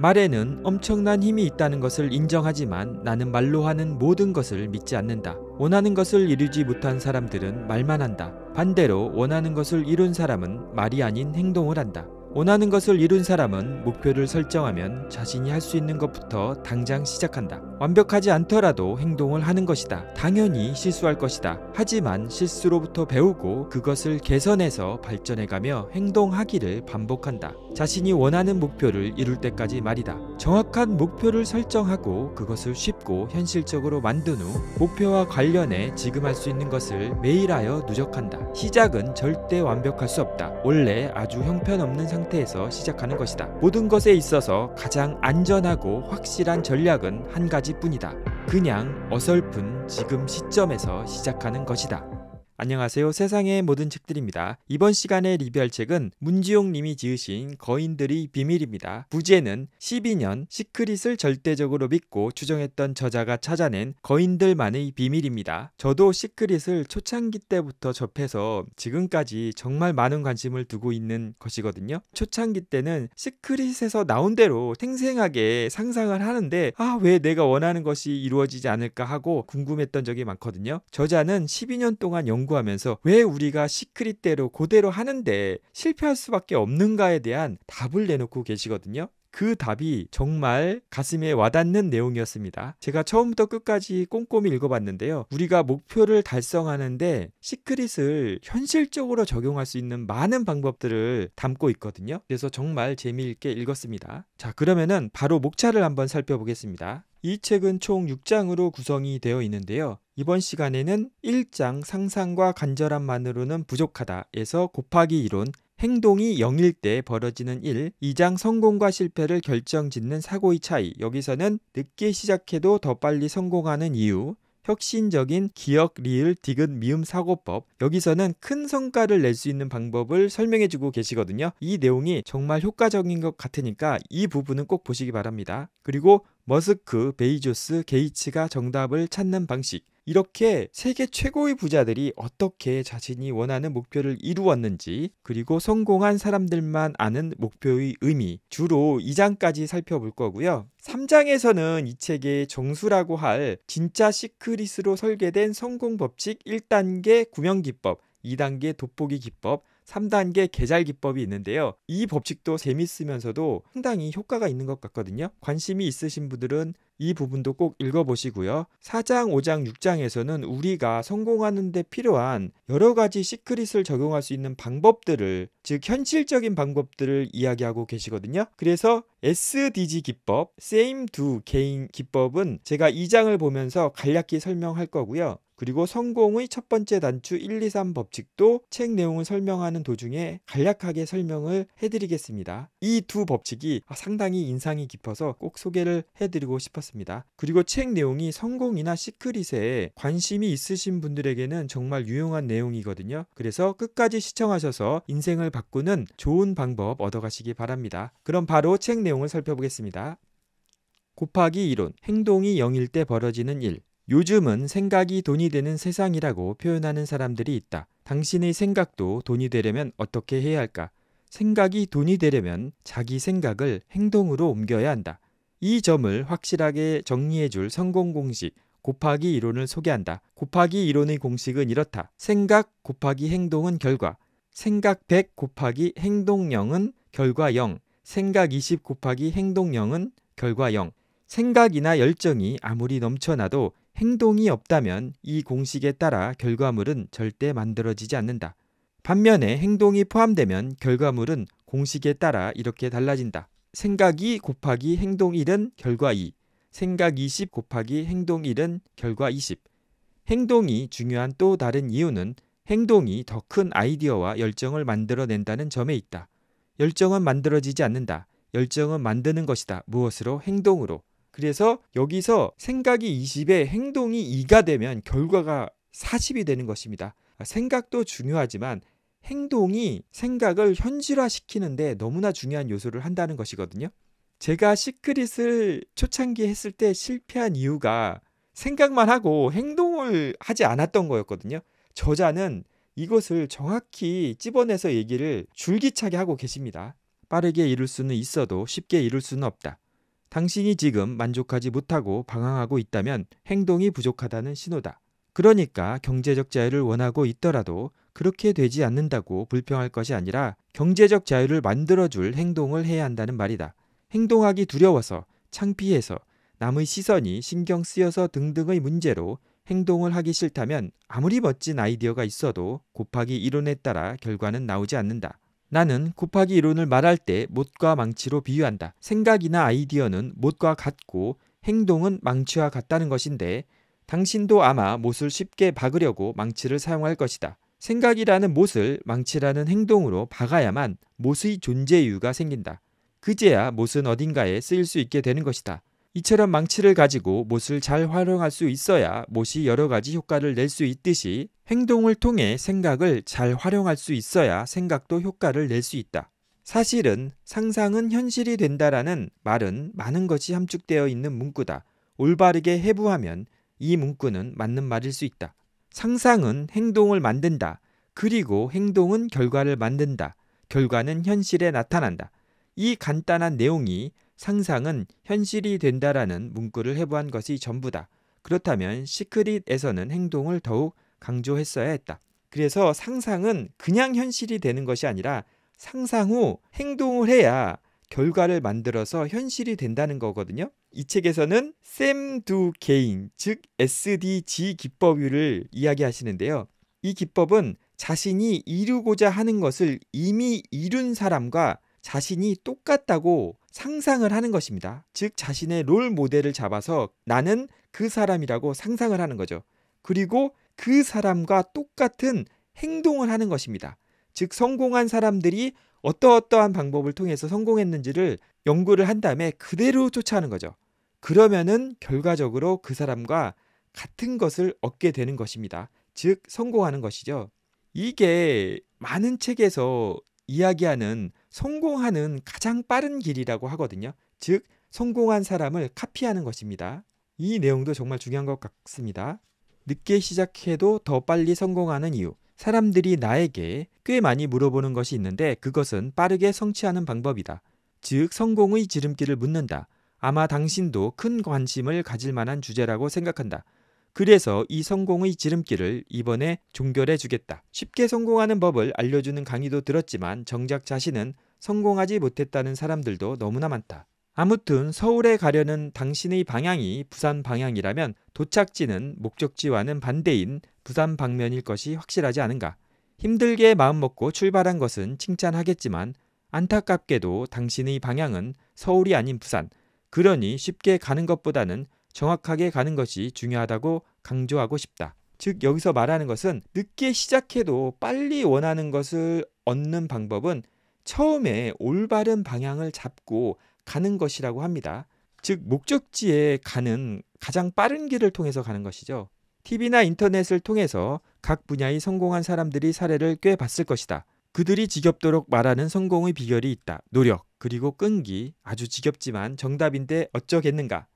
말에는 엄청난 힘이 있다는 것을 인정하지만 나는 말로 하는 모든 것을 믿지 않는다. 원하는 것을 이루지 못한 사람들은 말만 한다. 반대로 원하는 것을 이룬 사람은 말이 아닌 행동을 한다. 원하는 것을 이룬 사람은 목표를 설정하면 자신이 할 수 있는 것부터 당장 시작한다. 완벽하지 않더라도 행동을 하는 것이다. 당연히 실수할 것이다. 하지만 실수로부터 배우고 그것을 개선해서 발전해가며 행동하기를 반복한다. 자신이 원하는 목표를 이룰 때까지 말이다. 정확한 목표를 설정하고 그것을 쉽고 현실적으로 만든 후 목표와 관련해 지금 할 수 있는 것을 매일 하여 누적한다. 시작은 절대 완벽할 수 없다. 원래 아주 형편없는 상태 상태에서 시작하는 것이다. 모든 것에 있어서 가장 안전하고 확실한 전략은 한 가지뿐이다. 그냥 어설픈 지금 시점에서 시작하는 것이다. 안녕하세요. 세상의 모든 책들입니다. 이번 시간에 리뷰할 책은 문지용 님이 지으신 거인들이 비밀입니다. 부제는 12년 시크릿을 절대적으로 믿고 추정했던 저자가 찾아낸 거인들만의 비밀입니다. 저도 시크릿을 초창기 때부터 접해서 지금까지 정말 많은 관심을 두고 있는 것이거든요. 초창기 때는 시크릿에서 나온 대로 생생하게 상상을 하는데 아, 왜 내가 원하는 것이 이루어지지 않을까 하고 궁금했던 적이 많거든요. 저자는 12년 동안 연구 연구하면서 왜 우리가 시크릿대로 고대로 하는데 실패할 수밖에 없는가에 대한 답을 내놓고 계시거든요. 그 답이 정말 가슴에 와닿는 내용이었습니다. 제가 처음부터 끝까지 꼼꼼히 읽어봤는데요. 우리가 목표를 달성하는데 시크릿을 현실적으로 적용할 수 있는 많은 방법들을 담고 있거든요. 그래서 정말 재미있게 읽었습니다. 자, 그러면은 바로 목차를 한번 살펴보겠습니다. 이 책은 총 6장으로 구성이 되어 있는데요. 이번 시간에는 1장 상상과 간절함만으로는 부족하다에서 곱하기 이론 행동이 0일 때 벌어지는 일, 2장 성공과 실패를 결정짓는 사고의 차이. 여기서는 늦게 시작해도 더 빨리 성공하는 이유, 혁신적인 기억, 리을, 디귿, 미음 사고법. 여기서는 큰 성과를 낼 수 있는 방법을 설명해 주고 계시거든요. 이 내용이 정말 효과적인 것 같으니까 이 부분은 꼭 보시기 바랍니다. 그리고 머스크, 베이조스, 게이츠가 정답을 찾는 방식. 이렇게 세계 최고의 부자들이 어떻게 자신이 원하는 목표를 이루었는지 그리고 성공한 사람들만 아는 목표의 의미 주로 2장까지 살펴볼 거고요. 3장에서는 이 책의 정수라고 할 진짜 시크릿으로 설계된 성공 법칙 1단계 구명 기법 2단계 돋보기 기법, 3단계 계잘 기법이 있는데요. 이 법칙도 재밌으면서도 상당히 효과가 있는 것 같거든요. 관심이 있으신 분들은 이 부분도 꼭 읽어보시고요. 4장, 5장, 6장에서는 우리가 성공하는데 필요한 여러 가지 시크릿을 적용할 수 있는 방법들을, 즉, 현실적인 방법들을 이야기하고 계시거든요. 그래서 SDG 기법, Same Do Gain 기법은 제가 2장을 보면서 간략히 설명할 거고요. 그리고 성공의 첫 번째 단추 1, 2, 3 법칙도 책 내용을 설명하는 도중에 간략하게 설명을 해드리겠습니다. 이 두 법칙이 상당히 인상이 깊어서 꼭 소개를 해드리고 싶었습니다. 그리고 책 내용이 성공이나 시크릿에 관심이 있으신 분들에게는 정말 유용한 내용이거든요. 그래서 끝까지 시청하셔서 인생을 바꾸는 좋은 방법 얻어가시기 바랍니다. 그럼 바로 책 내용을 살펴보겠습니다. 곱하기 이론, 행동이 0일 때 벌어지는 일. 요즘은 생각이 돈이 되는 세상이라고 표현하는 사람들이 있다. 당신의 생각도 돈이 되려면 어떻게 해야 할까? 생각이 돈이 되려면 자기 생각을 행동으로 옮겨야 한다. 이 점을 확실하게 정리해줄 성공 공식 곱하기 이론을 소개한다. 곱하기 이론의 공식은 이렇다. 생각 곱하기 행동은 결과. 생각 100 곱하기 행동 0은 결과 0. 생각 20 곱하기 행동 0은 결과 0. 생각이나 열정이 아무리 넘쳐나도 행동이 없다면 이 공식에 따라 결과물은 절대 만들어지지 않는다. 반면에 행동이 포함되면 결과물은 공식에 따라 이렇게 달라진다. 생각이 곱하기 행동 1은 결과 2, 생각 20 곱하기 행동 1은 결과 20. 행동이 중요한 또 다른 이유는 행동이 더 큰 아이디어와 열정을 만들어낸다는 점에 있다. 열정은 만들어지지 않는다. 열정은 만드는 것이다. 무엇으로? 행동으로. 그래서 여기서 생각이 20에 행동이 2가 되면 결과가 40이 되는 것입니다. 아, 생각도 중요하지만 행동이 생각을 현실화시키는데 너무나 중요한 요소를 한다는 것이거든요. 제가 시크릿을 초창기 했을 때 실패한 이유가 생각만 하고 행동을 하지 않았던 거였거든요. 저자는 이것을 정확히 찝어내서 얘기를 줄기차게 하고 계십니다. 빠르게 이룰 수는 있어도 쉽게 이룰 수는 없다. 당신이 지금 만족하지 못하고 방황하고 있다면 행동이 부족하다는 신호다. 그러니까 경제적 자유를 원하고 있더라도 그렇게 되지 않는다고 불평할 것이 아니라 경제적 자유를 만들어줄 행동을 해야 한다는 말이다. 행동하기 두려워서, 창피해서, 남의 시선이 신경 쓰여서 등등의 문제로 행동을 하기 싫다면 아무리 멋진 아이디어가 있어도 곱하기 이론에 따라 결과는 나오지 않는다. 나는 곱하기 이론을 말할 때 못과 망치로 비유한다. 생각이나 아이디어는 못과 같고 행동은 망치와 같다는 것인데 당신도 아마 못을 쉽게 박으려고 망치를 사용할 것이다. 생각이라는 못을 망치라는 행동으로 박아야만 못의 존재 이유가 생긴다. 그제야 못은 어딘가에 쓰일 수 있게 되는 것이다. 이처럼 망치를 가지고 못을 잘 활용할 수 있어야 못이 여러 가지 효과를 낼 수 있듯이 행동을 통해 생각을 잘 활용할 수 있어야 생각도 효과를 낼 수 있다. 사실은 상상은 현실이 된다라는 말은 많은 것이 함축되어 있는 문구다. 올바르게 해부하면 이 문구는 맞는 말일 수 있다. 상상은 행동을 만든다. 그리고 행동은 결과를 만든다. 결과는 현실에 나타난다. 이 간단한 내용이 상상은 현실이 된다라는 문구를 해부한 것이 전부다. 그렇다면 시크릿에서는 행동을 더욱 강조했어야 했다. 그래서 상상은 그냥 현실이 되는 것이 아니라 상상 후 행동을 해야 결과를 만들어서 현실이 된다는 거거든요. 이 책에서는 샘 두 개인, 즉 SDG 기법을 이야기하시는데요. 이 기법은 자신이 이루고자 하는 것을 이미 이룬 사람과 자신이 똑같다고 상상을 하는 것입니다. 즉 자신의 롤 모델을 잡아서 나는 그 사람이라고 상상을 하는 거죠. 그리고 그 사람과 똑같은 행동을 하는 것입니다. 즉 성공한 사람들이 어떠어떠한 방법을 통해서 성공했는지를 연구를 한 다음에 그대로 쫓아하는 거죠. 그러면은 결과적으로 그 사람과 같은 것을 얻게 되는 것입니다. 즉 성공하는 것이죠. 이게 많은 책에서 이야기하는 성공하는 가장 빠른 길이라고 하거든요. 즉, 성공한 사람을 카피하는 것입니다. 이 내용도 정말 중요한 것 같습니다. 늦게 시작해도 더 빨리 성공하는 이유. 사람들이 나에게 꽤 많이 물어보는 것이 있는데 그것은 빠르게 성취하는 방법이다. 즉, 성공의 지름길을 묻는다. 아마 당신도 큰 관심을 가질 만한 주제라고 생각한다. 그래서 이 성공의 지름길을 이번에 종결해 주겠다. 쉽게 성공하는 법을 알려주는 강의도 들었지만 정작 자신은 성공하지 못했다는 사람들도 너무나 많다. 아무튼 서울에 가려는 당신의 방향이 부산 방향이라면 도착지는 목적지와는 반대인 부산 방면일 것이 확실하지 않은가. 힘들게 마음먹고 출발한 것은 칭찬하겠지만 안타깝게도 당신의 방향은 서울이 아닌 부산. 그러니 쉽게 가는 것보다는 정확하게 가는 것이 중요하다고 강조하고 싶다. 즉 여기서 말하는 것은 늦게 시작해도 빨리 원하는 것을 얻는 방법은 처음에 올바른 방향을 잡고 가는 것이라고 합니다. 즉 목적지에 가는 가장 빠른 길을 통해서 가는 것이죠. TV나 인터넷을 통해서 각 분야의 성공한 사람들이 사례를 꽤 봤을 것이다. 그들이 지겹도록 말하는 성공의 비결이 있다. 노력, 그리고 끈기, 아주 지겹지만 정답인데 어쩌겠는가.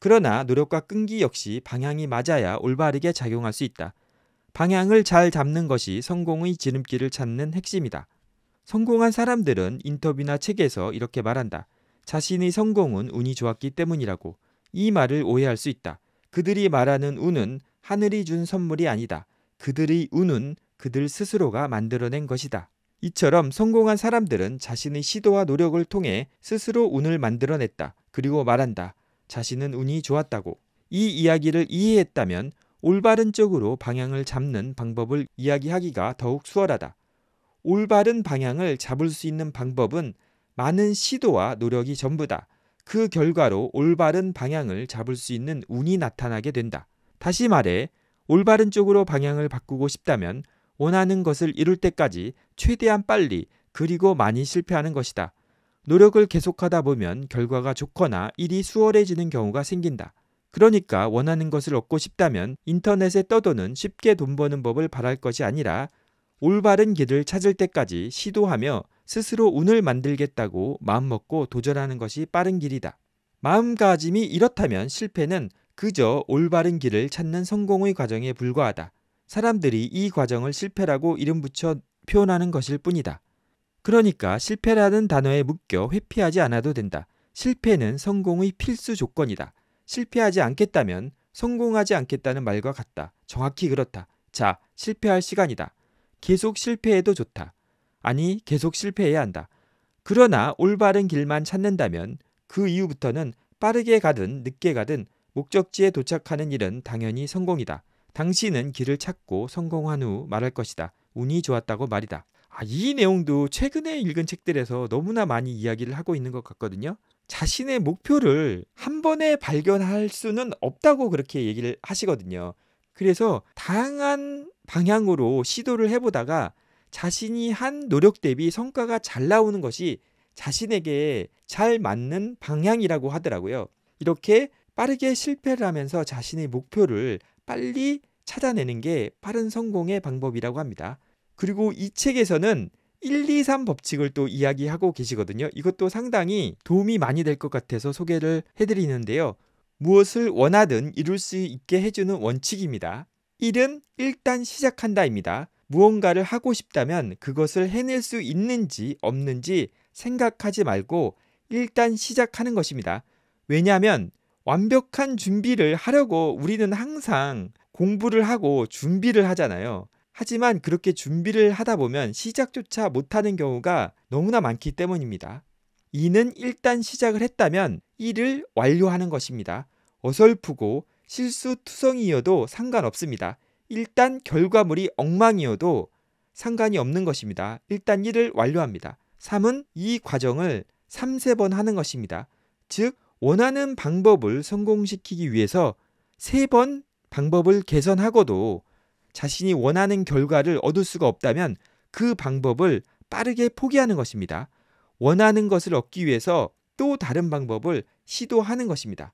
그러나 노력과 끈기 역시 방향이 맞아야 올바르게 작용할 수 있다. 방향을 잘 잡는 것이 성공의 지름길을 찾는 핵심이다. 성공한 사람들은 인터뷰나 책에서 이렇게 말한다. 자신의 성공은 운이 좋았기 때문이라고. 이 말을 오해할 수 있다. 그들이 말하는 운은 하늘이 준 선물이 아니다. 그들의 운은 그들 스스로가 만들어낸 것이다. 이처럼 성공한 사람들은 자신의 시도와 노력을 통해 스스로 운을 만들어냈다. 그리고 말한다. 자신은 운이 좋았다고. 이 이야기를 이해했다면 올바른 쪽으로 방향을 잡는 방법을 이야기하기가 더욱 수월하다. 올바른 방향을 잡을 수 있는 방법은 많은 시도와 노력이 전부다. 그 결과로 올바른 방향을 잡을 수 있는 운이 나타나게 된다. 다시 말해, 올바른 쪽으로 방향을 바꾸고 싶다면 원하는 것을 이룰 때까지 최대한 빨리 그리고 많이 실패하는 것이다. 노력을 계속하다 보면 결과가 좋거나 일이 수월해지는 경우가 생긴다. 그러니까 원하는 것을 얻고 싶다면 인터넷에 떠도는 쉽게 돈 버는 법을 바랄 것이 아니라 올바른 길을 찾을 때까지 시도하며 스스로 운을 만들겠다고 마음먹고 도전하는 것이 빠른 길이다. 마음가짐이 이렇다면 실패는 그저 올바른 길을 찾는 성공의 과정에 불과하다. 사람들이 이 과정을 실패라고 이름 붙여 표현하는 것일 뿐이다. 그러니까 실패라는 단어에 묶여 회피하지 않아도 된다. 실패는 성공의 필수 조건이다. 실패하지 않겠다면 성공하지 않겠다는 말과 같다. 정확히 그렇다. 자, 실패할 시간이다. 계속 실패해도 좋다. 아니, 계속 실패해야 한다. 그러나 올바른 길만 찾는다면 그 이후부터는 빠르게 가든 늦게 가든 목적지에 도착하는 일은 당연히 성공이다. 당신은 길을 찾고 성공한 후 말할 것이다. 운이 좋았다고 말이다. 아, 이 내용도 최근에 읽은 책들에서 너무나 많이 이야기를 하고 있는 것 같거든요. 자신의 목표를 한 번에 발견할 수는 없다고 그렇게 얘기를 하시거든요. 그래서 다양한 방향으로 시도를 해보다가 자신이 한 노력 대비 성과가 잘 나오는 것이 자신에게 잘 맞는 방향이라고 하더라고요. 이렇게 빠르게 실패를 하면서 자신의 목표를 빨리 찾아내는 게 빠른 성공의 방법이라고 합니다. 그리고 이 책에서는 1, 2, 3 법칙을 또 이야기하고 계시거든요. 이것도 상당히 도움이 많이 될 것 같아서 소개를 해드리는데요. 무엇을 원하든 이룰 수 있게 해주는 원칙입니다. 1은 일단 시작한다입니다. 무언가를 하고 싶다면 그것을 해낼 수 있는지 없는지 생각하지 말고 일단 시작하는 것입니다. 왜냐하면 완벽한 준비를 하려고 우리는 항상 공부를 하고 준비를 하잖아요. 하지만 그렇게 준비를 하다 보면 시작조차 못하는 경우가 너무나 많기 때문입니다. 2는 일단 시작을 했다면 1을 완료하는 것입니다. 어설프고 실수투성이어도 상관없습니다. 일단 결과물이 엉망이어도 상관이 없는 것입니다. 일단 1을 완료합니다. 3은 이 과정을 3, 세번 하는 것입니다. 즉, 원하는 방법을 성공시키기 위해서 세 번 방법을 개선하고도 자신이 원하는 결과를 얻을 수가 없다면 그 방법을 빠르게 포기하는 것입니다. 원하는 것을 얻기 위해서 또 다른 방법을 시도하는 것입니다.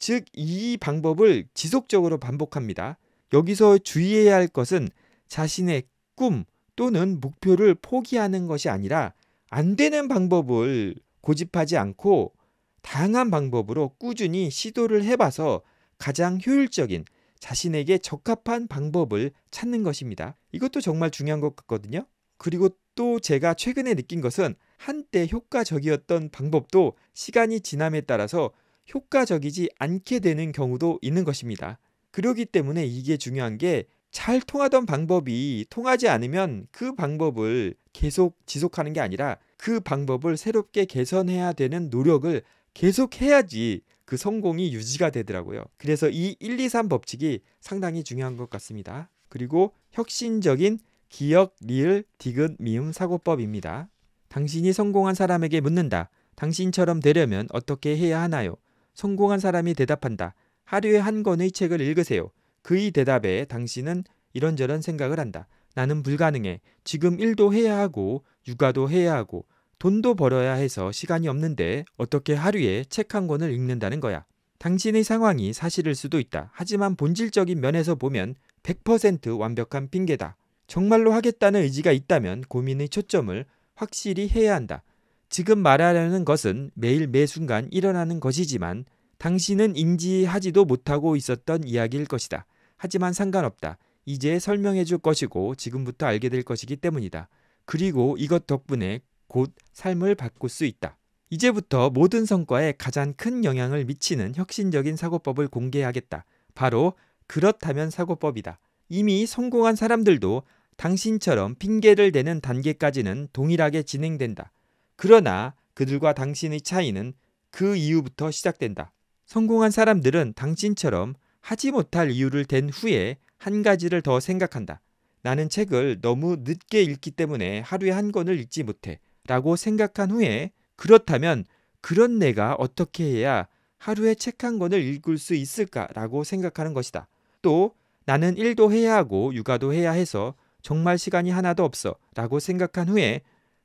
즉, 이 방법을 지속적으로 반복합니다. 여기서 주의해야 할 것은 자신의 꿈 또는 목표를 포기하는 것이 아니라 안 되는 방법을 고집하지 않고 다양한 방법으로 꾸준히 시도를 해봐서 가장 효율적인 자신에게 적합한 방법을 찾는 것입니다. 이것도 정말 중요한 것 같거든요. 그리고 또 제가 최근에 느낀 것은 한때 효과적이었던 방법도 시간이 지남에 따라서 효과적이지 않게 되는 경우도 있는 것입니다. 그러기 때문에 이게 중요한 게 잘 통하던 방법이 통하지 않으면 그 방법을 계속 지속하는 게 아니라 그 방법을 새롭게 개선해야 되는 노력을 계속 해야지 그 성공이 유지가 되더라고요. 그래서 이 1, 2, 3 법칙이 상당히 중요한 것 같습니다. 그리고 혁신적인 기억, 리을, 디귿, 미음 사고법입니다. 당신이 성공한 사람에게 묻는다. 당신처럼 되려면 어떻게 해야 하나요? 성공한 사람이 대답한다. 하루에 한 권의 책을 읽으세요. 그의 대답에 당신은 이런저런 생각을 한다. 나는 불가능해. 지금 일도 해야 하고 육아도 해야 하고 돈도 벌어야 해서 시간이 없는데 어떻게 하루에 책 한 권을 읽는다는 거야. 당신의 상황이 사실일 수도 있다. 하지만 본질적인 면에서 보면 100% 완벽한 핑계다. 정말로 하겠다는 의지가 있다면 고민의 초점을 확실히 해야 한다. 지금 말하려는 것은 매일 매 순간 일어나는 것이지만 당신은 인지하지도 못하고 있었던 이야기일 것이다. 하지만 상관없다. 이제 설명해 줄 것이고 지금부터 알게 될 것이기 때문이다. 그리고 이것 덕분에 곧 삶을 바꿀 수 있다. 이제부터 모든 성과에 가장 큰 영향을 미치는 혁신적인 사고법을 공개하겠다. 바로 그렇다면 사고법이다. 이미 성공한 사람들도 당신처럼 핑계를 대는 단계까지는 동일하게 진행된다. 그러나 그들과 당신의 차이는 그 이후부터 시작된다. 성공한 사람들은 당신처럼 하지 못할 이유를 댄 후에 한 가지를 더 생각한다. 나는 책을 너무 늦게 읽기 때문에 하루에 한 권을 읽지 못해. 라고 생각한 후에 그렇다면 그런 내가 어떻게 해야 하루에 책 한 권을 읽을 수 있을까? 라고 생각하는 것이다. 또 나는 일도 해야 하고 육아도 해야 해서 정말 시간이 하나도 없어. 라고 생각한 후에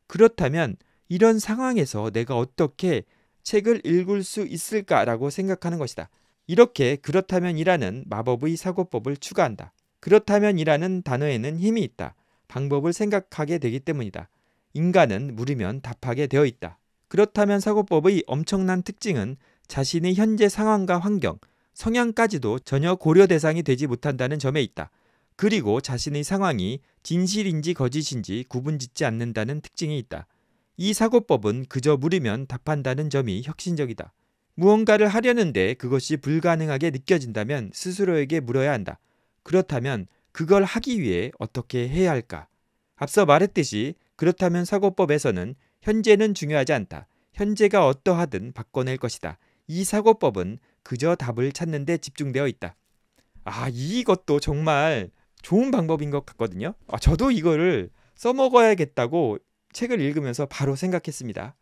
그렇다면 이런 상황에서 내가 어떻게 책을 읽을 수 있을까라고 생각하는 것이다. 이렇게 그렇다면이라는 마법의 사고법을 추가한다. 그렇다면이라는 단어에는 힘이 있다. 방법을 생각하게 되기 때문이다. 인간은 물으면 답하게 되어 있다. 그렇다면 사고법의 엄청난 특징은 자신의 현재 상황과 환경, 성향까지도 전혀 고려 대상이 되지 못한다는 점에 있다. 그리고 자신의 상황이 진실인지 거짓인지 구분 짓지 않는다는 특징이 있다. 이 사고법은 그저 물이면 답한다는 점이 혁신적이다. 무언가를 하려는데 그것이 불가능하게 느껴진다면 스스로에게 물어야 한다. 그렇다면 그걸 하기 위해 어떻게 해야 할까? 앞서 말했듯이 그렇다면 사고법에서는 현재는 중요하지 않다. 현재가 어떠하든 바꿔낼 것이다. 이 사고법은 그저 답을 찾는 데 집중되어 있다. 아, 이것도 정말 좋은 방법인 것 같거든요. 아, 저도 이거를 써먹어야겠다고 책을 읽으면서 바로 생각했습니다.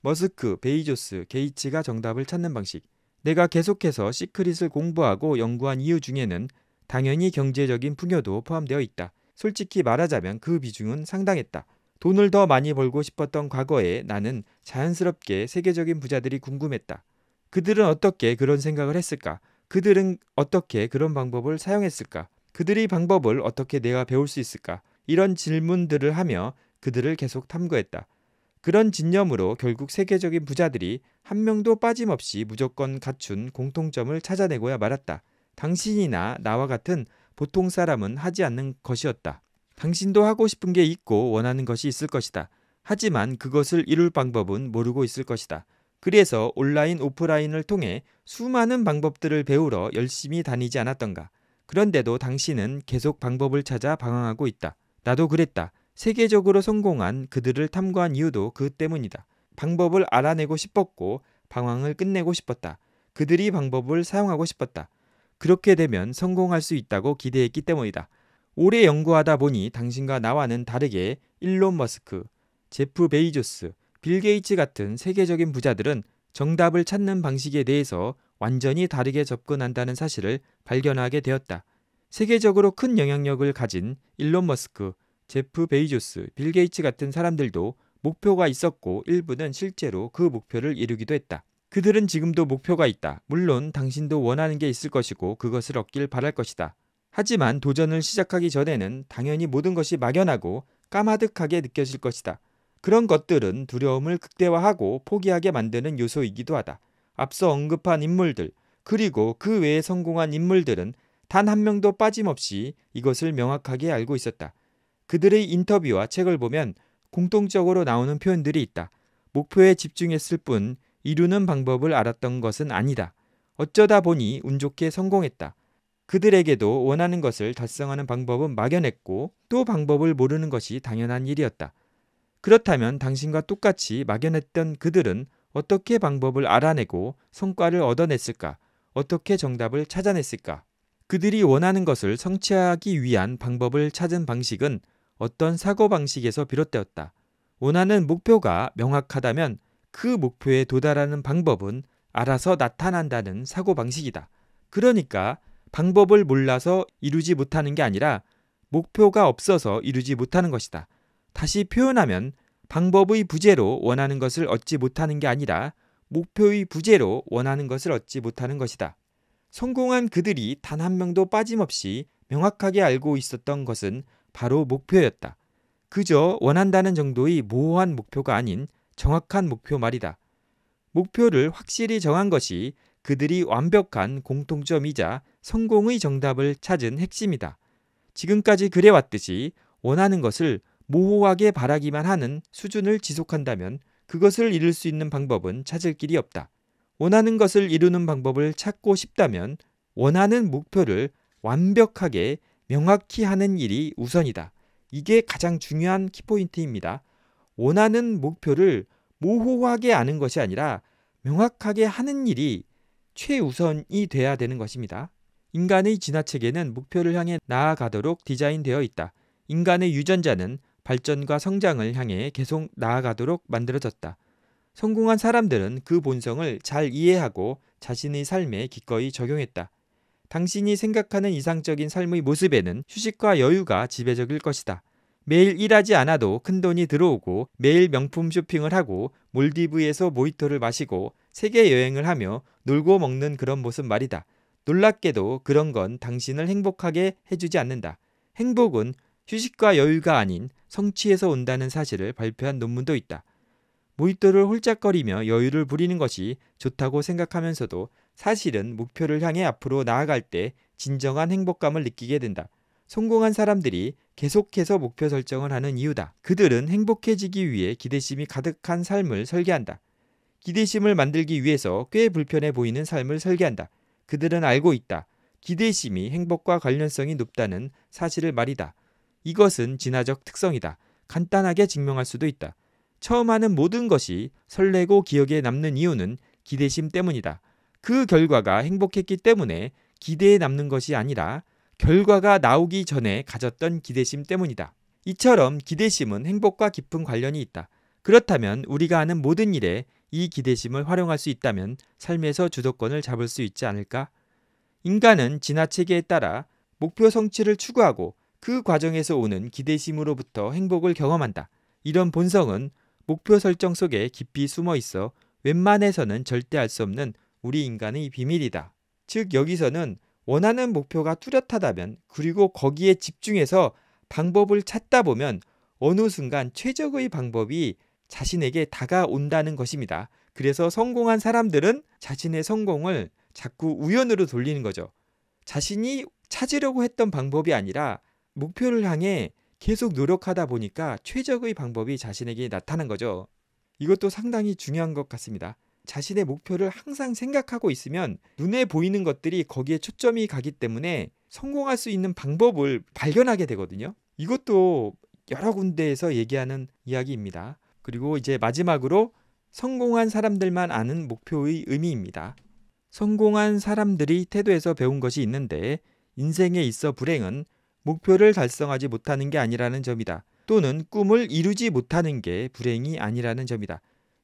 머스크, 베이조스, 게이츠가 정답을 찾는 방식. 내가 계속해서 시크릿을 공부하고 연구한 이유 중에는 당연히 경제적인 풍요도 포함되어 있다. 솔직히 말하자면 그 비중은 상당했다. 돈을 더 많이 벌고 싶었던 과거에 나는 자연스럽게 세계적인 부자들이 궁금했다. 그들은 어떻게 그런 생각을 했을까? 그들은 어떻게 그런 방법을 사용했을까? 그들의 방법을 어떻게 내가 배울 수 있을까? 이런 질문들을 하며 그들을 계속 탐구했다. 그런 진념으로 결국 세계적인 부자들이 한 명도 빠짐없이 무조건 갖춘 공통점을 찾아내고야 말았다. 당신이나 나와 같은 보통 사람은 하지 않는 것이었다. 당신도 하고 싶은 게 있고 원하는 것이 있을 것이다. 하지만 그것을 이룰 방법은 모르고 있을 것이다. 그래서 온라인 오프라인을 통해 수많은 방법들을 배우러 열심히 다니지 않았던가. 그런데도 당신은 계속 방법을 찾아 방황하고 있다. 나도 그랬다. 세계적으로 성공한 그들을 탐구한 이유도 그 때문이다. 방법을 알아내고 싶었고 방황을 끝내고 싶었다. 그들이 방법을 사용하고 싶었다. 그렇게 되면 성공할 수 있다고 기대했기 때문이다. 오래 연구하다 보니 당신과 나와는 다르게 일론 머스크, 제프 베이조스, 빌 게이츠 같은 세계적인 부자들은 정답을 찾는 방식에 대해서 완전히 다르게 접근한다는 사실을 발견하게 되었다. 세계적으로 큰 영향력을 가진 일론 머스크, 제프 베이조스, 빌 게이츠 같은 사람들도 목표가 있었고 일부는 실제로 그 목표를 이루기도 했다. 그들은 지금도 목표가 있다. 물론 당신도 원하는 게 있을 것이고 그것을 얻길 바랄 것이다. 하지만 도전을 시작하기 전에는 당연히 모든 것이 막연하고 까마득하게 느껴질 것이다. 그런 것들은 두려움을 극대화하고 포기하게 만드는 요소이기도 하다. 앞서 언급한 인물들, 그리고 그 외에 성공한 인물들은 단 한 명도 빠짐없이 이것을 명확하게 알고 있었다. 그들의 인터뷰와 책을 보면 공통적으로 나오는 표현들이 있다. 목표에 집중했을 뿐 이루는 방법을 알았던 것은 아니다. 어쩌다 보니 운 좋게 성공했다. 그들에게도 원하는 것을 달성하는 방법은 막연했고 또 방법을 모르는 것이 당연한 일이었다. 그렇다면 당신과 똑같이 막연했던 그들은 어떻게 방법을 알아내고 성과를 얻어냈을까? 어떻게 정답을 찾아냈을까? 그들이 원하는 것을 성취하기 위한 방법을 찾은 방식은 어떤 사고방식에서 비롯되었다. 원하는 목표가 명확하다면 그 목표에 도달하는 방법은 알아서 나타난다는 사고방식이다. 그러니까 방법을 몰라서 이루지 못하는 게 아니라 목표가 없어서 이루지 못하는 것이다. 다시 표현하면 방법의 부재로 원하는 것을 얻지 못하는 게 아니라 목표의 부재로 원하는 것을 얻지 못하는 것이다. 성공한 그들이 단 한 명도 빠짐없이 명확하게 알고 있었던 것은 바로 목표였다. 그저 원한다는 정도의 모호한 목표가 아닌 정확한 목표 말이다. 목표를 확실히 정한 것이 그들이 완벽한 공통점이자 성공의 정답을 찾은 핵심이다. 지금까지 그래왔듯이 원하는 것을 모호하게 바라기만 하는 수준을 지속한다면 그것을 이룰 수 있는 방법은 찾을 길이 없다. 원하는 것을 이루는 방법을 찾고 싶다면 원하는 목표를 완벽하게 명확히 하는 일이 우선이다. 이게 가장 중요한 키포인트입니다. 원하는 목표를 모호하게 아는 것이 아니라 명확하게 하는 일이 최우선이 돼야 되는 것입니다. 인간의 진화체계는 목표를 향해 나아가도록 디자인되어 있다. 인간의 유전자는 발전과 성장을 향해 계속 나아가도록 만들어졌다. 성공한 사람들은 그 본성을 잘 이해하고 자신의 삶에 기꺼이 적용했다. 당신이 생각하는 이상적인 삶의 모습에는 휴식과 여유가 지배적일 것이다. 매일 일하지 않아도 큰 돈이 들어오고 매일 명품 쇼핑을 하고 몰디브에서 모히토를 마시고 세계 여행을 하며 놀고 먹는 그런 모습 말이다. 놀랍게도 그런 건 당신을 행복하게 해주지 않는다. 행복은 휴식과 여유가 아닌 성취에서 온다는 사실을 발표한 논문도 있다. 모히또를 홀짝거리며 여유를 부리는 것이 좋다고 생각하면서도 사실은 목표를 향해 앞으로 나아갈 때 진정한 행복감을 느끼게 된다. 성공한 사람들이 계속해서 목표 설정을 하는 이유다. 그들은 행복해지기 위해 기대심이 가득한 삶을 설계한다. 기대심을 만들기 위해서 꽤 불편해 보이는 삶을 설계한다. 그들은 알고 있다. 기대심이 행복과 관련성이 높다는 사실을 말이다. 이것은 진화적 특성이다. 간단하게 증명할 수도 있다. 처음 하는 모든 것이 설레고 기억에 남는 이유는 기대심 때문이다. 그 결과가 행복했기 때문에 기대에 남는 것이 아니라 결과가 나오기 전에 가졌던 기대심 때문이다. 이처럼 기대심은 행복과 깊은 관련이 있다. 그렇다면 우리가 하는 모든 일에 이 기대심을 활용할 수 있다면 삶에서 주도권을 잡을 수 있지 않을까? 인간은 진화 체계에 따라 목표 성취를 추구하고 그 과정에서 오는 기대심으로부터 행복을 경험한다. 이런 본성은 목표 설정 속에 깊이 숨어 있어 웬만해서는 절대 알 수 없는 우리 인간의 비밀이다. 즉 여기서는 원하는 목표가 뚜렷하다면 그리고 거기에 집중해서 방법을 찾다 보면 어느 순간 최적의 방법이 자신에게 다가온다는 것입니다. 그래서 성공한 사람들은 자신의 성공을 자꾸 우연으로 돌리는 거죠. 자신이 찾으려고 했던 방법이 아니라 목표를 향해 계속 노력하다 보니까 최적의 방법이 자신에게 나타난 거죠. 이것도 상당히 중요한 것 같습니다. 자신의 목표를 항상 생각하고 있으면 눈에 보이는 것들이 거기에 초점이 가기 때문에 성공할 수 있는 방법을 발견하게 되거든요. 이것도 여러 군데에서 얘기하는 이야기입니다. 그리고 이제 마지막으로 성공한 사람들만 아는 목표의 의미입니다. 성공한 사람들이 태도에서 배운 것이 있는데 인생에 있어 불행은 목표를 달성하지 못하는 게 아니라는 점이다. 또는 꿈을 이루지 못하는 게 불행이 아니라는 점이다.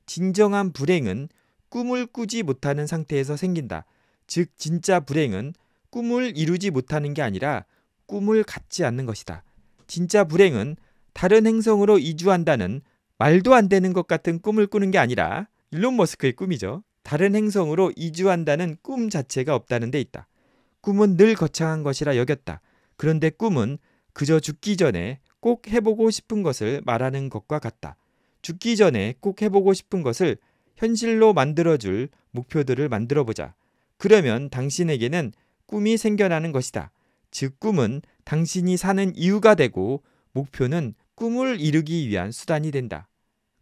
진정한 불행은 꿈을 꾸지 못하는 상태에서 생긴다. 즉 진짜 불행은 꿈을 이루지 못하는 게 아니라 꿈을 갖지 않는 것이다. 진짜 불행은 다른 행성으로 이주한다는 말도 안 되는 것 같은 꿈을 꾸는 게 아니라 일론 머스크의 꿈이죠. 다른 행성으로 이주한다는 꿈 자체가 없다는 데 있다. 꿈은 늘 거창한 것이라 여겼다. 그런데 꿈은 그저 죽기 전에 꼭 해보고 싶은 것을 말하는 것과 같다. 죽기 전에 꼭 해보고 싶은 것을 현실로 만들어줄 목표들을 만들어보자. 그러면 당신에게는 꿈이 생겨나는 것이다. 즉, 꿈은 당신이 사는 이유가 되고 목표는 꿈을 이루기 위한 수단이 된다.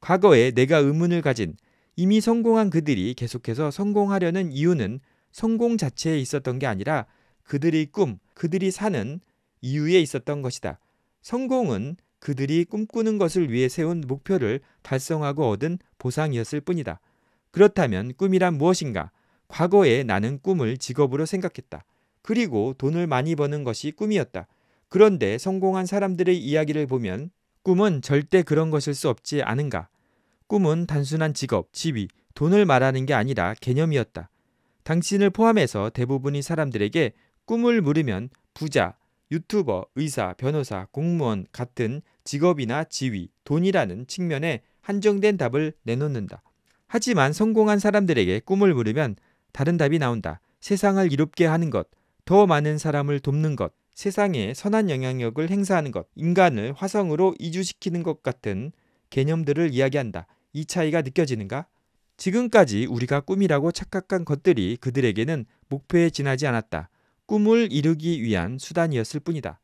과거에 내가 의문을 가진 이미 성공한 그들이 계속해서 성공하려는 이유는 성공 자체에 있었던 게 아니라 그들의 꿈, 그들이 사는 이유에 있었던 것이다. 성공은 그들이 꿈꾸는 것을 위해 세운 목표를 달성하고 얻은 보상이었을 뿐이다. 그렇다면 꿈이란 무엇인가? 과거에 나는 꿈을 직업으로 생각했다. 그리고 돈을 많이 버는 것이 꿈이었다. 그런데 성공한 사람들의 이야기를 보면 꿈은 절대 그런 것일 수 없지 않은가? 꿈은 단순한 직업, 지위, 돈을 말하는 게 아니라 개념이었다. 당신을 포함해서 대부분의 사람들에게 꿈을 물으면 부자, 유튜버, 의사, 변호사, 공무원 같은 직업이나 지위, 돈이라는 측면에 한정된 답을 내놓는다. 하지만 성공한 사람들에게 꿈을 물으면 다른 답이 나온다. 세상을 이롭게 하는 것, 더 많은 사람을 돕는 것, 세상에 선한 영향력을 행사하는 것, 인간을 화성으로 이주시키는 것 같은 개념들을 이야기한다. 이 차이가 느껴지는가? 지금까지 우리가 꿈이라고 착각한 것들이 그들에게는 목표에 지나지 않았다. 꿈을 이루기 위한 수단이었을 뿐이다.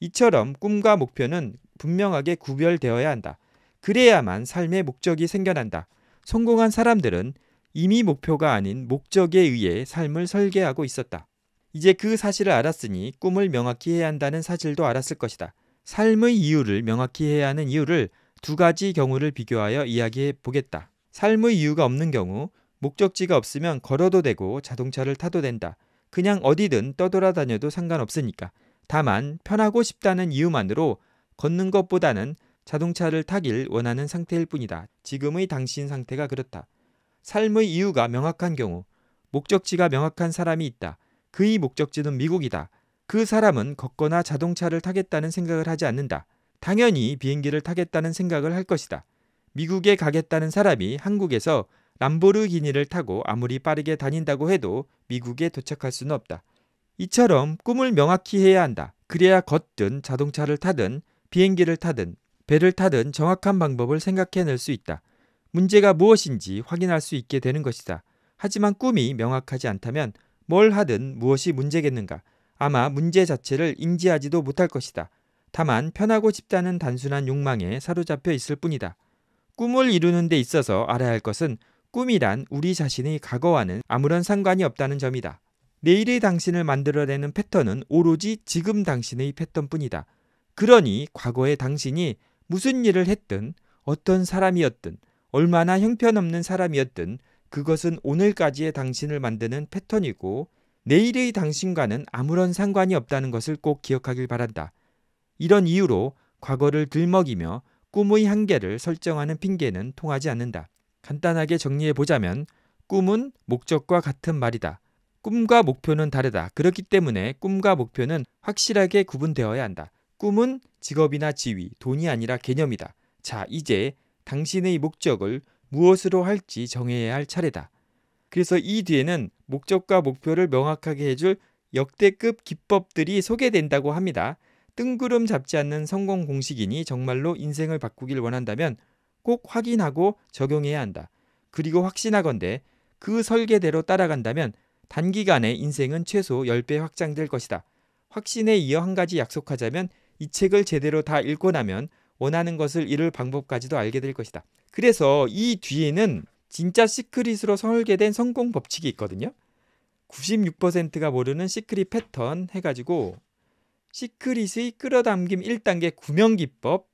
이처럼 꿈과 목표는 분명하게 구별되어야 한다. 그래야만 삶의 목적이 생겨난다. 성공한 사람들은 이미 목표가 아닌 목적에 의해 삶을 설계하고 있었다. 이제 그 사실을 알았으니 꿈을 명확히 해야 한다는 사실도 알았을 것이다. 삶의 이유를 명확히 해야 하는 이유를 두 가지 경우를 비교하여 이야기해 보겠다. 삶의 이유가 없는 경우 목적지가 없으면 걸어도 되고 자동차를 타도 된다. 그냥 어디든 떠돌아다녀도 상관없으니까. 다만 편하고 싶다는 이유만으로 걷는 것보다는 자동차를 타길 원하는 상태일 뿐이다. 지금의 당신 상태가 그렇다. 삶의 이유가 명확한 경우, 목적지가 명확한 사람이 있다. 그의 목적지는 미국이다. 그 사람은 걷거나 자동차를 타겠다는 생각을 하지 않는다. 당연히 비행기를 타겠다는 생각을 할 것이다. 미국에 가겠다는 사람이 한국에서 람보르기니를 타고 아무리 빠르게 다닌다고 해도 미국에 도착할 수는 없다. 이처럼 꿈을 명확히 해야 한다. 그래야 걷든 자동차를 타든 비행기를 타든 배를 타든 정확한 방법을 생각해낼 수 있다. 문제가 무엇인지 확인할 수 있게 되는 것이다. 하지만 꿈이 명확하지 않다면 뭘 하든 무엇이 문제겠는가? 아마 문제 자체를 인지하지도 못할 것이다. 다만 편하고 싶다는 단순한 욕망에 사로잡혀 있을 뿐이다. 꿈을 이루는 데 있어서 알아야 할 것은 꿈이란 우리 자신의 과거와는 아무런 상관이 없다는 점이다. 내일의 당신을 만들어내는 패턴은 오로지 지금 당신의 패턴뿐이다. 그러니 과거의 당신이 무슨 일을 했든 어떤 사람이었든 얼마나 형편없는 사람이었든 그것은 오늘까지의 당신을 만드는 패턴이고 내일의 당신과는 아무런 상관이 없다는 것을 꼭 기억하길 바란다. 이런 이유로 과거를 들먹이며 꿈의 한계를 설정하는 핑계는 통하지 않는다. 간단하게 정리해 보자면 꿈은 목적과 같은 말이다. 꿈과 목표는 다르다. 그렇기 때문에 꿈과 목표는 확실하게 구분되어야 한다. 꿈은 직업이나 지위, 돈이 아니라 개념이다. 자, 이제 당신의 목적을 무엇으로 할지 정해야 할 차례다. 그래서 이 뒤에는 목적과 목표를 명확하게 해줄 역대급 기법들이 소개된다고 합니다. 뜬구름 잡지 않는 성공 공식이니 정말로 인생을 바꾸길 원한다면 꼭 확인하고 적용해야 한다. 그리고 확신하건대 그 설계대로 따라간다면 단기간에 인생은 최소 10배 확장될 것이다. 확신에 이어 한 가지 약속하자면 이 책을 제대로 다 읽고 나면 원하는 것을 이룰 방법까지도 알게 될 것이다. 그래서 이 뒤에는 진짜 시크릿으로 설계된 성공 법칙이 있거든요. 96%가 모르는 시크릿 패턴 해가지고 시크릿의 끌어당김 1단계 구명 기법,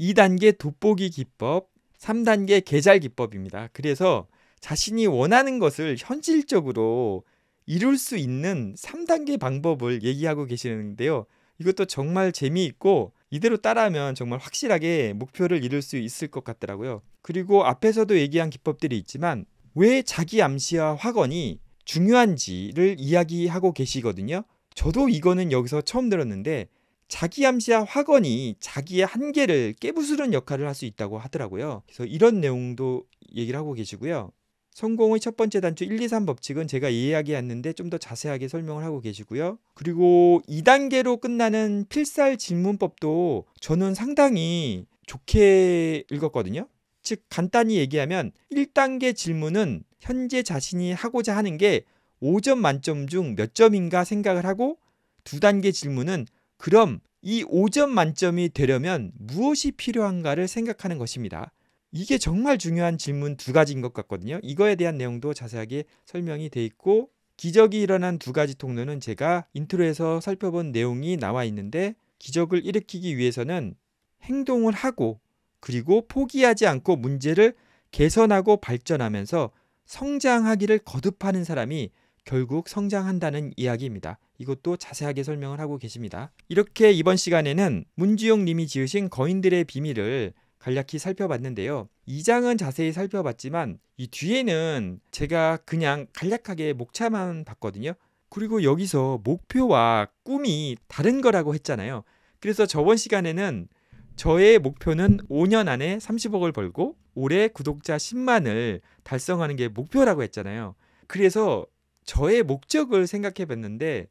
2단계 돋보기 기법, 3단계 계절 기법입니다. 그래서 자신이 원하는 것을 현실적으로 이룰 수 있는 3단계 방법을 얘기하고 계시는데요. 이것도 정말 재미있고 이대로 따라하면 정말 확실하게 목표를 이룰 수 있을 것 같더라고요. 그리고 앞에서도 얘기한 기법들이 있지만 왜 자기 암시와 확언이 중요한지를 이야기하고 계시거든요. 저도 이거는 여기서 처음 들었는데 자기 암시와 확언이 자기의 한계를 깨부수는 역할을 할 수 있다고 하더라고요. 그래서 이런 내용도 얘기를 하고 계시고요. 성공의 첫 번째 단추 1, 2, 3 법칙은 제가 이야기했는데 좀 더 자세하게 설명을 하고 계시고요. 그리고 2단계로 끝나는 필살 질문법도 저는 상당히 좋게 읽었거든요. 즉 간단히 얘기하면 1단계 질문은 현재 자신이 하고자 하는 게 5점 만점 중 몇 점인가 생각을 하고 2단계 질문은 그럼 이 5점 만점이 되려면 무엇이 필요한가를 생각하는 것입니다. 이게 정말 중요한 질문 두 가지인 것 같거든요. 이거에 대한 내용도 자세하게 설명이 돼 있고 기적이 일어난 두 가지 통로는 제가 인트로에서 살펴본 내용이 나와 있는데 기적을 일으키기 위해서는 행동을 하고 그리고 포기하지 않고 문제를 개선하고 발전하면서 성장하기를 거듭하는 사람이 결국 성장한다는 이야기입니다. 이것도 자세하게 설명을 하고 계십니다. 이렇게 이번 시간에는 문지용 님이 지으신 거인들의 비밀을 간략히 살펴봤는데요. 2장은 자세히 살펴봤지만 이 뒤에는 제가 그냥 간략하게 목차만 봤거든요. 그리고 여기서 목표와 꿈이 다른 거라고 했잖아요. 그래서 저번 시간에는 저의 목표는 5년 안에 30억을 벌고 올해 구독자 10만을 달성하는 게 목표라고 했잖아요. 그래서 저의 목적을 생각해 봤는데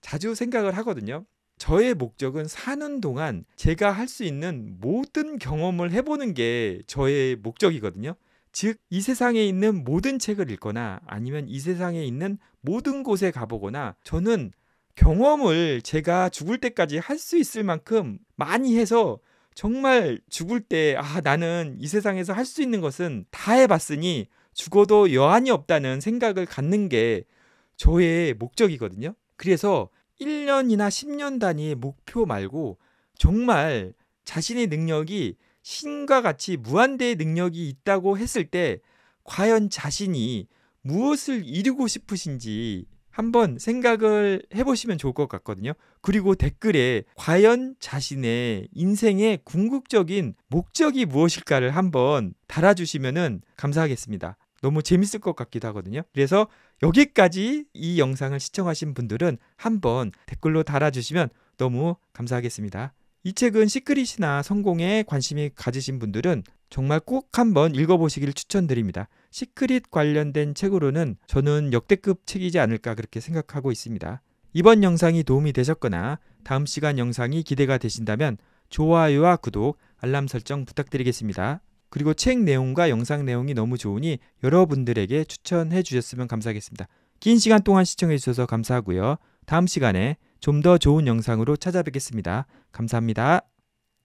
자주 생각을 하거든요. 저의 목적은 사는 동안 제가 할 수 있는 모든 경험을 해보는 게 저의 목적이거든요. 즉, 이 세상에 있는 모든 책을 읽거나 아니면 이 세상에 있는 모든 곳에 가보거나 저는 경험을 제가 죽을 때까지 할 수 있을 만큼 많이 해서 정말 죽을 때, 아, 나는 이 세상에서 할 수 있는 것은 다 해봤으니 죽어도 여한이 없다는 생각을 갖는 게 저의 목적이거든요. 그래서 1년이나 10년 단위의 목표 말고 정말 자신의 능력이 신과 같이 무한대의 능력이 있다고 했을 때 과연 자신이 무엇을 이루고 싶으신지 한번 생각을 해보시면 좋을 것 같거든요. 그리고 댓글에 과연 자신의 인생의 궁극적인 목적이 무엇일까를 한번 달아주시면 감사하겠습니다. 너무 재밌을 것 같기도 하거든요. 그래서 여기까지 이 영상을 시청하신 분들은 한번 댓글로 달아주시면 너무 감사하겠습니다. 이 책은 시크릿이나 성공에 관심이 가지신 분들은 정말 꼭 한번 읽어보시길 추천드립니다. 시크릿 관련된 책으로는 저는 역대급 책이지 않을까 그렇게 생각하고 있습니다. 이번 영상이 도움이 되셨거나 다음 시간 영상이 기대가 되신다면 좋아요와 구독, 알람 설정 부탁드리겠습니다. 그리고 책 내용과 영상 내용이 너무 좋으니 여러분들에게 추천해 주셨으면 감사하겠습니다. 긴 시간 동안 시청해 주셔서 감사하고요. 다음 시간에 좀 더 좋은 영상으로 찾아뵙겠습니다. 감사합니다.